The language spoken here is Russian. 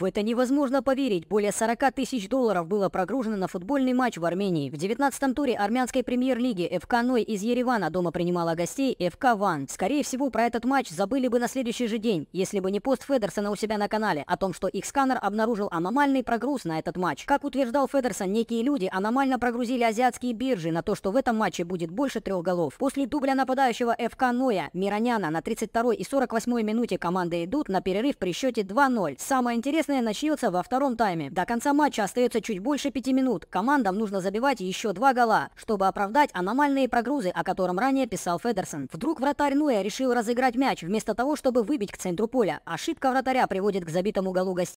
В это невозможно поверить. Более 40 тысяч долларов было прогружено на футбольный матч в Армении. В 19-м туре армянской премьер-лиги ФК Ной из Еревана дома принимала гостей ФК Ван. Скорее всего, про этот матч забыли бы на следующий же день, если бы не пост Федерсона у себя на канале о том, что их сканер обнаружил аномальный прогруз на этот матч. Как утверждал Федерсон, некие люди аномально прогрузили азиатские биржи на то, что в этом матче будет больше трех голов. После дубля нападающего ФК Ноя Мироняна на 32 и 48 минуте команды идут на перерыв при счете 2-0. Самое интересное Интересное начнется во втором тайме. До конца матча остается чуть больше пяти минут. Командам нужно забивать еще два гола, чтобы оправдать аномальные прогрузы, о котором ранее писал Федерсон. Вдруг вратарь Нуя решил разыграть мяч, вместо того, чтобы выбить к центру поля. Ошибка вратаря приводит к забитому голу гостей.